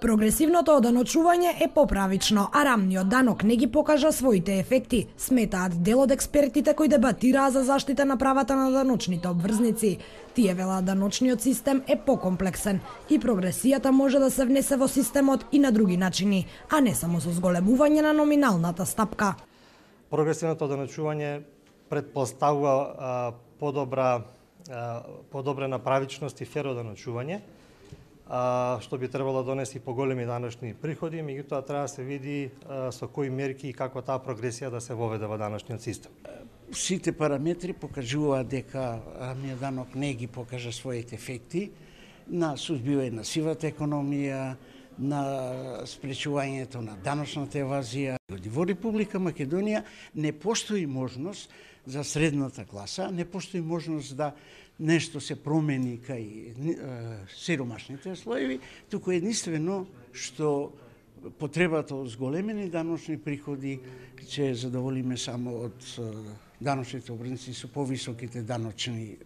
Прогресивното оданочување е поправично, а рамниот данок не ги покажа своите ефекти, сметаат дел од експертите кои дебатираа за заштита на правата на даночните обврзници. Тие велат даночниот систем е покомплексен и прогресијата може да се внесе во системот и на други начини, а не само со зголемување на номиналната стапка. Прогресивното оданочување предпоставува подобра подобрена правичност и феро оданочување, што би требало да донеси поголеми данашни приходи, меѓутоа треба да се види со кои мерки и каква таа прогресија да се воведе во данашниот систем. Сите параметри покажуваат дека рамниот данок не ги покажа своите ефекти на сузбивање на сивата економија, на спречувањето на даношната евазија. Во Република Македонија не постои можност за средната класа, не постои можност да нешто се промени кај сиромашните слоеви, туку единствено што потребата од зголемени даношни приходи ќе задоволиме само од даношните обрници со повисоките даночни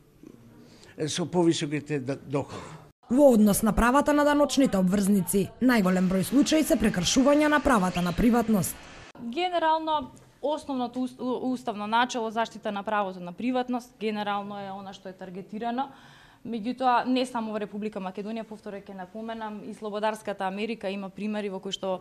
со повисоките доходи. Во однос на правата на даночните обврзници, најголем број случаи се прекршувања на правата на приватност. Генерално, основното уставно начало заштита на правото на приватност, генерално е она што е таргетирано. Меѓутоа, не само во Република Македонија, повторе ке напоменам, и Слободарската Америка има примери во кои што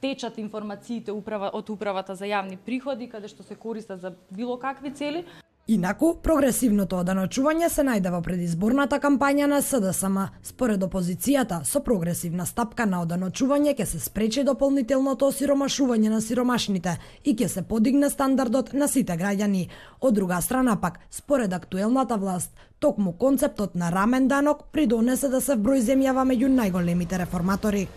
течат информациите управа, од управата за јавни приходи, каде што се користат за било какви цели. Инаку, прогресивното оданочување се најде во предизборната кампања на СДСМ. Според опозицијата, со прогресивна стапка на оданочување ќе се спречи дополнителното осиромашување на сиромашните и ќе се подигне стандардот на сите граѓани. Од друга страна пак, според актуелната власт, токму концептот на рамен данок придонесе да се земјава меѓу најголемите реформатори.